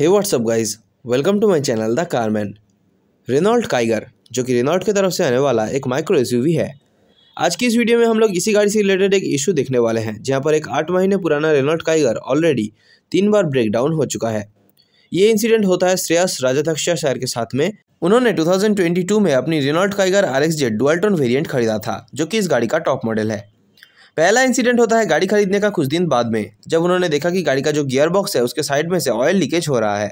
hey WhatsApp guys welcome to my channel the carman Renault Kiger जो कि Renault की तरफ से आने वाला एक माइक्रो एस है आज की इस वीडियो में हम लोग इसी गाड़ी से रिलेटेड एक इशू देखने वाले हैं जहाँ पर एक आठ महीने पुराना रेनॉल्ट काइगर ऑलरेडी तीन बार डाउन हो चुका है ये इंसिडेंट होता है श्रेयस राजाधक्षा शायर के साथ में उन्होंने टू में अपनी Renault Kiger R X Z variant खरीदा था जो कि इस गाड़ी का टॉप मॉडल है पहला इंसिडेंट होता है गाड़ी खरीदने का कुछ दिन बाद में जब उन्होंने देखा कि गाड़ी का जो गियर बॉक्स है उसके साइड में से ऑयल लीकेज हो रहा है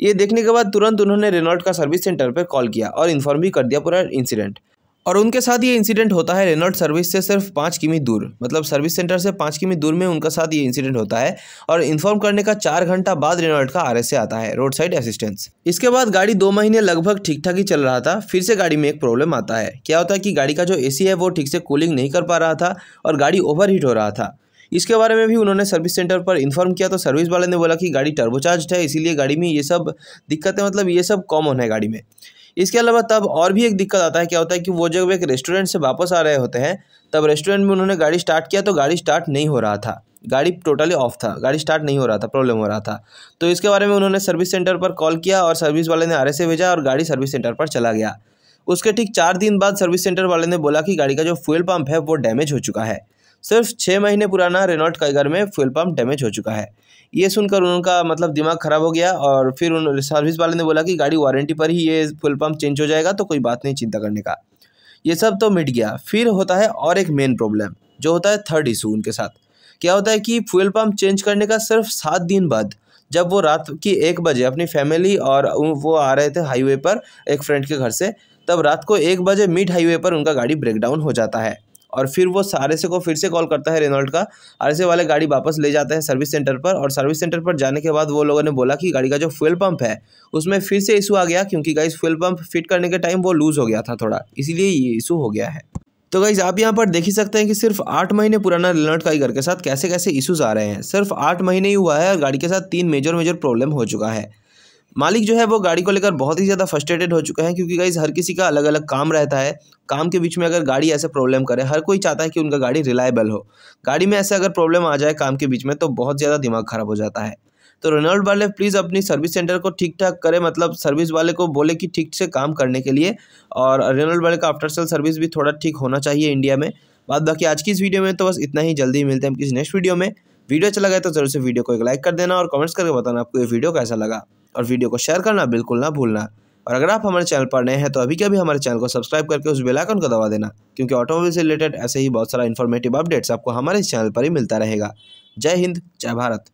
ये देखने के बाद तुरंत उन्होंने रेनॉल्ट का सर्विस सेंटर पर कॉल किया और इन्फॉर्म भी कर दिया पूरा इंसिडेंट और उनके साथ ये इंसिडेंट होता है रेनॉल्ड सर्विस से सिर्फ पाँच किमी दूर मतलब सर्विस सेंटर से पाँच किमी दूर में उनका साथ ये इंसिडेंट होता है और इन्फॉर्म करने का चार घंटा बाद रेनॉल्ड का आर आता है रोड साइड असिस्टेंस इसके बाद गाड़ी दो महीने लगभग ठीक ठाक ही चल रहा था फिर से गाड़ी में एक प्रॉब्लम आता है क्या होता है कि गाड़ी का जो ए है वो ठीक से कूलिंग नहीं कर पा रहा था और गाड़ी ओवर हो रहा था इसके बारे में भी उन्होंने सर्विस सेंटर पर इन्फॉर्म किया तो सर्विस वाले ने बोला कि गाड़ी टर्बोचार्ज है इसीलिए गाड़ी में ये सब दिक्कतें मतलब ये सब कॉमन है गाड़ी में इसके अलावा तब और भी एक दिक्कत आता है क्या होता है कि वो जब एक रेस्टोरेंट से वापस आ रहे होते हैं तब रेस्टोरेंट में उन्होंने गाड़ी स्टार्ट किया तो गाड़ी स्टार्ट नहीं हो रहा था गाड़ी टोटली ऑफ था गाड़ी स्टार्ट नहीं हो रहा था प्रॉब्लम हो रहा था तो इसके बारे में उन्होंने सर्विस सेंटर पर कॉल किया और सर्विस वाले ने आर भेजा और गाड़ी सर्विस सेंटर पर चला गया उसके ठीक चार दिन बाद सर्विस सेंटर वाले ने बोला कि गाड़ी का जो फ्यूल पंप है वो डैमेज हो चुका है सिर्फ छः महीने पुराना रेनॉल्ट काइगर में फ्यूल पम्प डैमेज हो चुका है ये सुनकर उनका मतलब दिमाग ख़राब हो गया और फिर उन सर्विस वाले ने बोला कि गाड़ी वारंटी पर ही ये फ्यूल पम्प चेंज हो जाएगा तो कोई बात नहीं चिंता करने का ये सब तो मिट गया फिर होता है और एक मेन प्रॉब्लम जो होता है थर्ड इशू उनके साथ क्या होता है कि फ्यूल पम्प चेंज करने का सिर्फ सात दिन बाद जब वो रात की एक बजे अपनी फैमिली और वो आ रहे थे हाईवे पर एक फ्रेंड के घर से तब रात को एक बजे मिड हाईवे पर उनका गाड़ी ब्रेकडाउन हो जाता है और फिर वो आरएसए को फिर से कॉल करता है रेनॉल्ट का आरएसए वाले गाड़ी वापस ले जाते हैं सर्विस सेंटर पर और सर्विस सेंटर पर जाने के बाद वो लोगों ने बोला कि गाड़ी का जो फ्यूल पंप है उसमें फिर से इशू आ गया क्योंकि गाइज फ्यूल पंप फिट करने के टाइम वो लूज़ हो गया था थोड़ा इसीलिए ये इशू हो गया है तो गाइज आप यहाँ पर देख ही सकते हैं कि सिर्फ आठ महीने पुराना रेनॉल्ट घर के साथ कैसे कैसे इशूज आ रहे हैं सिर्फ आठ महीने ही हुआ है और गाड़ी के साथ तीन मेजर मेजर प्रॉब्लम हो चुका है मालिक जो है वो गाड़ी को लेकर बहुत ही ज़्यादा फ्रस्ट्रेटेड हो चुका है क्योंकि गाइज़ हर किसी का अलग अलग काम रहता है काम के बीच में अगर गाड़ी ऐसे प्रॉब्लम करे हर कोई चाहता है कि उनका गाड़ी रिलायबल हो गाड़ी में ऐसे अगर प्रॉब्लम आ जाए काम के बीच में तो बहुत ज़्यादा दिमाग ख़राब हो जाता है तो रेनॉल्ड वाले प्लीज़ अपनी सर्विस सेंटर को ठीक ठाक करें मतलब सर्विस वाले को बोले कि ठीक से काम करने के लिए और रेनॉल्ड वाले का आफ्टर सेल सर्विस भी थोड़ा ठीक होना चाहिए इंडिया में बात बाकी आज की इस वीडियो में तो बस इतना ही जल्दी मिलते हैं किसी नेक्स्ट वीडियो में वीडियो अच्छा लगा तो जरूर से वीडियो को एक लाइक कर देना और कमेंट्स करके बताना आपको ये वीडियो कैसा लगा और वीडियो को शेयर करना बिल्कुल ना भूलना और अगर आप हमारे चैनल पर नए हैं तो अभी के अभी हमारे चैनल को सब्सक्राइब करके उस बेल आइकन को दबा देना क्योंकि ऑटोमोबाइल से रिलेटेड ऐसे ही बहुत सारा इन्फॉर्मेटिव अपडेट्स आपको हमारे इस चैनल पर ही मिलता रहेगा जय हिंद जय भारत